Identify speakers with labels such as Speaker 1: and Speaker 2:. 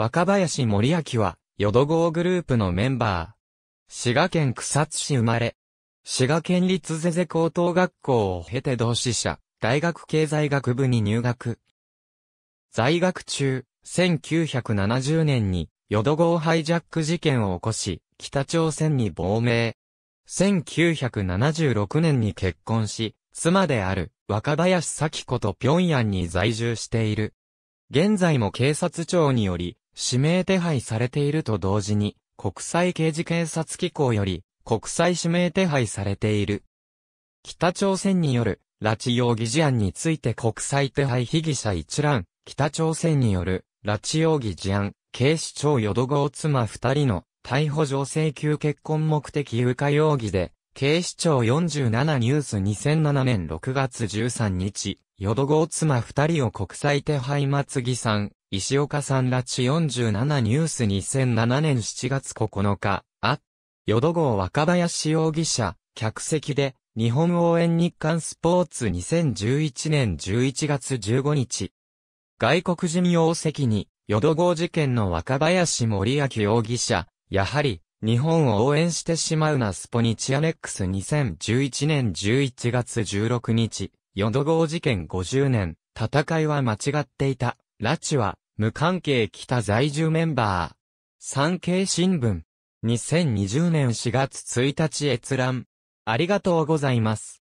Speaker 1: 若林森明は、淀号
Speaker 2: グループのメンバー。滋賀県草津市生まれ。滋賀県立ゼゼ高等学校を経て同志社、大学経済学部に入学。在学中、1970年に、淀号ハイジャック事件を起こし、北朝鮮に亡命。1976年に結婚し、妻である若林咲子と平壌に在住している。現在も警察庁により、指名手配されていると同時に、国際刑事警察機構より、国際指名手配されている。北朝鮮による、拉致容疑事案について国際手配被疑者一覧、北朝鮮による、拉致容疑事案、警視庁淀号妻二人の、逮捕状請求結婚目的誘拐容疑で、警視庁47ニュース2007年6月13日、淀号妻二人を国際手配松木さん、石岡さん拉致47ニュース2007年7月9日、あ、淀号若林容疑者、客席で、日本応援日刊スポーツ2011年11月15日。外国人用席に、淀号事件の若林森明容疑者、やはり、日本を応援してしまうなスポニチアネックス2011年11月16日、淀号事件50年、戦いは間違っていた。拉致は、無関係北在住メンバー。産経新聞。2020年4月1日閲覧。ありがとうござ
Speaker 1: います。